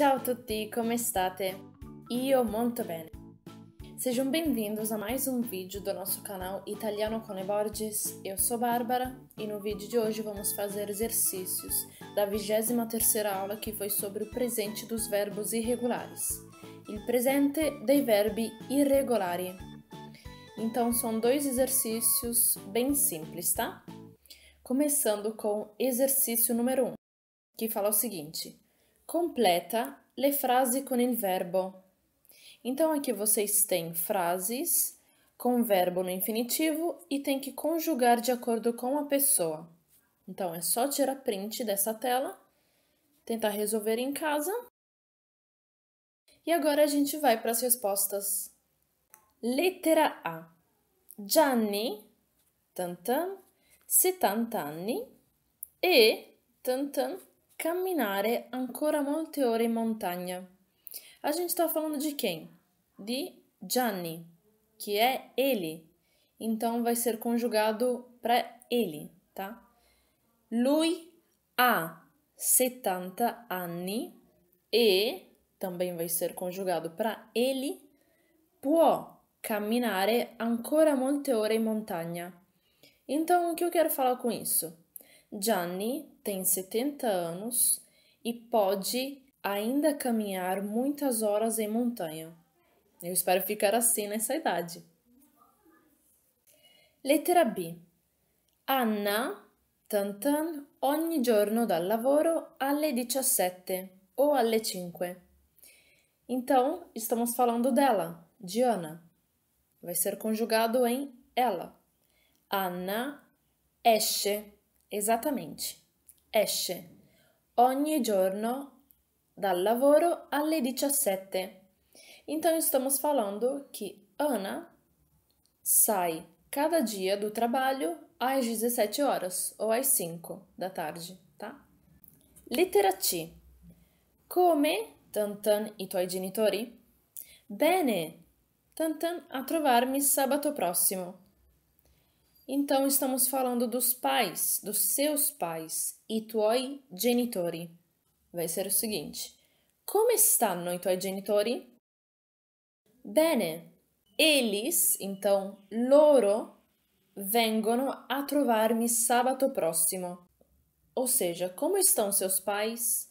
Ciao a tutti, come state? Io molto bene. Sejam bem-vindos a mais um vídeo do nosso canal Italiano com Borges. Eu sou Bárbara e no vídeo de hoje vamos fazer exercícios da 23ª aula que foi sobre o presente dos verbos irregulares. Il presente dei verbi irregolari. Então são dois exercícios bem simples, tá? Começando com exercício número 1, um, que fala o seguinte: completa le frasi com il verbo. Então aqui vocês têm frases com verbo no infinitivo e tem que conjugar de acordo com a pessoa. Então é só tirar print dessa tela, tentar resolver em casa. E agora a gente vai para as respostas. Letra A. Gianni, tantan, 70 anni e tantan, Camminare ancora molte ore in montagna. A gente está falando de quem? De Gianni, que é ele. Então vai ser conjugado para ele, tá? Lui ha 70 anni e também vai ser conjugado para ele. Può camminare ancora molte ore in montagna. Então, o que eu quero falar com isso? Johnny tem 70 anos e pode ainda caminhar muitas horas em montanha. Eu espero ficar assim nessa idade. Lettera B. Anna tan ogni giorno dal lavoro alle 17 ou alle 5. Então, estamos falando dela, Diana. Vai ser conjugado em ela. Anna esce Esattamente. Esce ogni giorno dal lavoro alle 17. Então estamos falando que Ana sai cada dia do trabalho às 17 horas ou às 5 da tarde, tá? Lettera C. Come Tantan i tuoi genitori? Bene! Tantan a trovarmi sabato prossimo. Então, estamos falando dos pais, dos seus pais, i tuoi genitori. Vai ser o seguinte: Como stanno i tuoi genitori? Bene. Eles, então, loro, vengono a trovarmi sabato prossimo. Ou seja, como estão seus pais?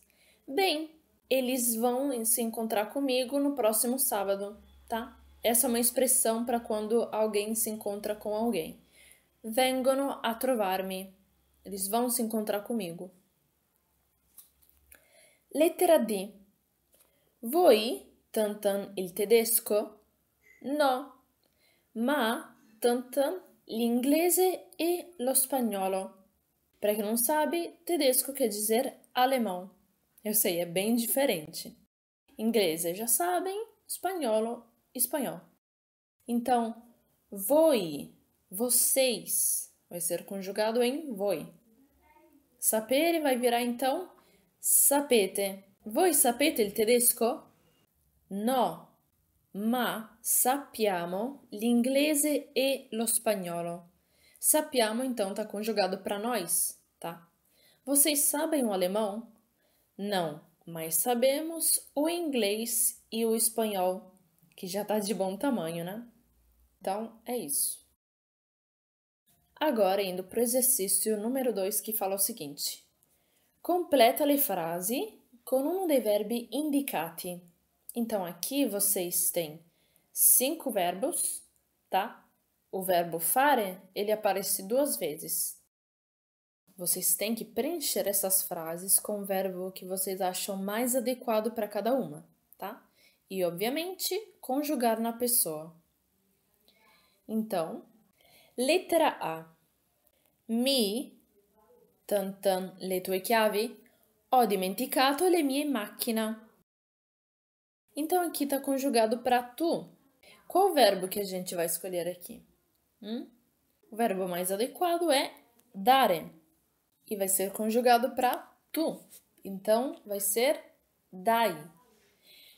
Bem, eles vão se encontrar comigo no próximo sábado, tá? Essa é uma expressão para quando alguém se encontra com alguém vengono a trovarmi. Eles vão se encontrar comigo. Lettera D. Voi, tantan il tedesco? No, ma tantan l'inglese e lo spagnolo. Para quem não sabe, tedesco quer dizer alemão. Eu sei, é bem diferente. Inglês já sabem, espanholo, espanhol. Então, voi vocês vai ser conjugado em voi. Sapere vai virar então sapete. Voi sapete il tedesco? No, ma sappiamo l'inglese e lo spagnolo. Sappiamo então tá conjugado para nós, tá? Vocês sabem o alemão? Não, mas sabemos o inglês e o espanhol, que já tá de bom tamanho, né? Então é isso. Agora indo para o exercício número 2 que fala o seguinte: completa a frase com um dei verbi indicati. Então aqui vocês têm cinco verbos, tá? O verbo fare, ele aparece duas vezes. Vocês têm que preencher essas frases com o verbo que vocês acham mais adequado para cada uma, tá? E obviamente conjugar na pessoa. Então, Lettera A. Mi, tan tan le tue chiavi, ho dimenticato le mie macchina. Então aqui está conjugado para tu. Qual o verbo que a gente vai escolher aqui? Hum? O verbo mais adequado é dare e vai ser conjugado para tu. Então vai ser dai.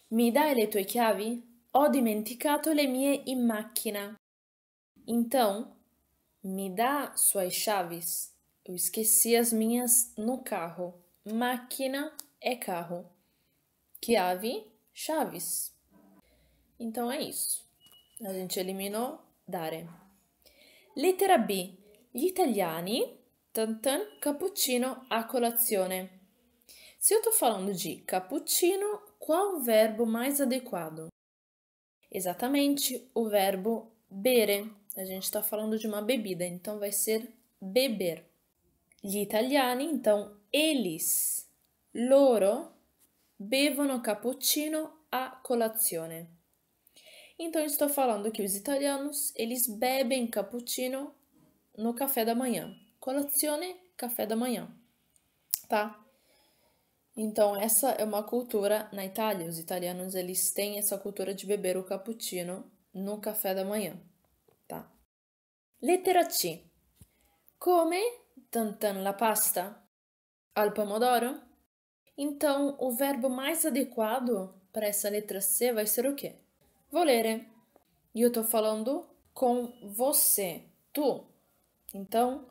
Mi dai le tue chiavi? Ho dimenticato le mie in macchina. Então, me dá suas chaves. Eu esqueci as minhas no carro. Máquina é carro. Chiave, chaves. Então é isso. A gente eliminou dare. Lettera B. Gli italiani tan tan cappuccino a colazione. Se eu estou falando de cappuccino, qual o verbo mais adequado? Exatamente o verbo bere. A gente está falando de uma bebida, então vai ser beber. Gli italiani, então, eles, loro, bevono cappuccino a colazione. Então, estou falando que os italianos, eles bebem cappuccino no café da manhã. Colazione, café da manhã, tá? Então, essa é uma cultura na Itália. Os italianos, eles têm essa cultura de beber o cappuccino no café da manhã. Lettera C. Come tantan la pasta? Al pomodoro? Então, o verbo mais adequado para essa letra C vai ser o quê? Volere. eu tô falando com você, tu. Então,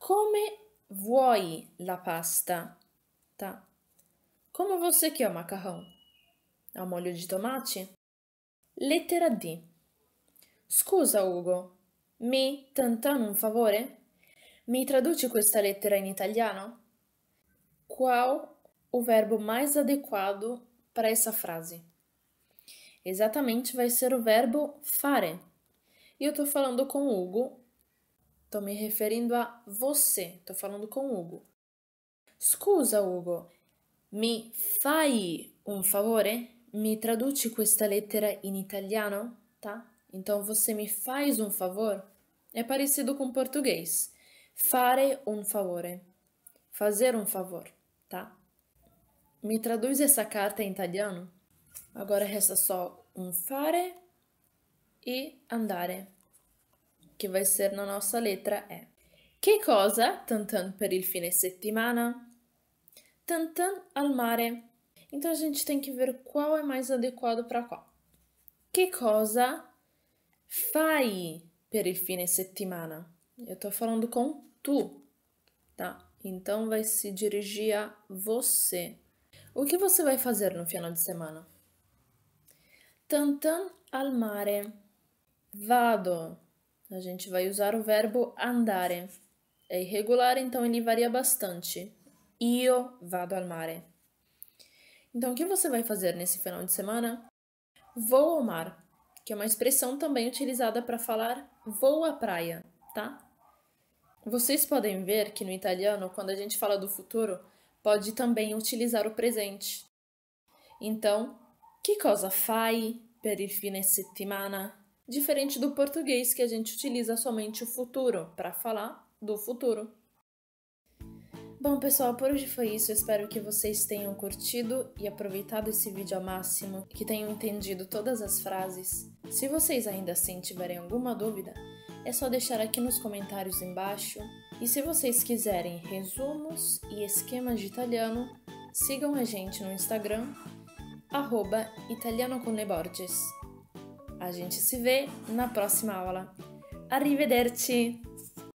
come vuoi la pasta? Tá? Como você quer o macarrão? Ao molho de tomate? Lettera D. Scusa, Ugo, Mi tentano un favore? Mi traduci questa lettera in italiano? Qual o verbo mais adequado para essa frase? Exatamente vai ser o verbo fare. E eu estou falando com o Hugo. Estou me referindo a você. Estou falando com o Hugo. Scusa, Hugo. Mi fai un favore? Mi traduci questa lettera in italiano? Tá? Então você me faz um favor? É parecido com português. Fare un favore. Fazer um favor, tá? Me traduz essa carta em italiano. Agora resta só um fare e andare, que vai ser na nossa letra E. Que cosa, tantan per il fine settimana? Tantan al mare. Então a gente tem que ver qual é mais adequado para qual. Que cosa fai per il fine settimana. Eu tô falando com tu, tá? Então vai se dirigir a você. O que você vai fazer no final de semana? Tantan al mare. Vado. A gente vai usar o verbo andare. É irregular, então ele varia bastante. Io vado al mare. Então, o que você vai fazer nesse final de semana? Vou ao mar que é uma expressão também utilizada para falar vou à praia, tá? Vocês podem ver que no italiano, quando a gente fala do futuro, pode também utilizar o presente. Então, que cosa fai per il fine settimana? Diferente do português que a gente utiliza somente o futuro para falar do futuro. Bom, pessoal, por hoje foi isso. Eu espero que vocês tenham curtido e aproveitado esse vídeo ao máximo, que tenham entendido todas as frases. Se vocês ainda assim tiverem alguma dúvida, é só deixar aqui nos comentários embaixo. E se vocês quiserem resumos e esquemas de italiano, sigam a gente no Instagram, arroba A gente se vê na próxima aula. Arrivederci!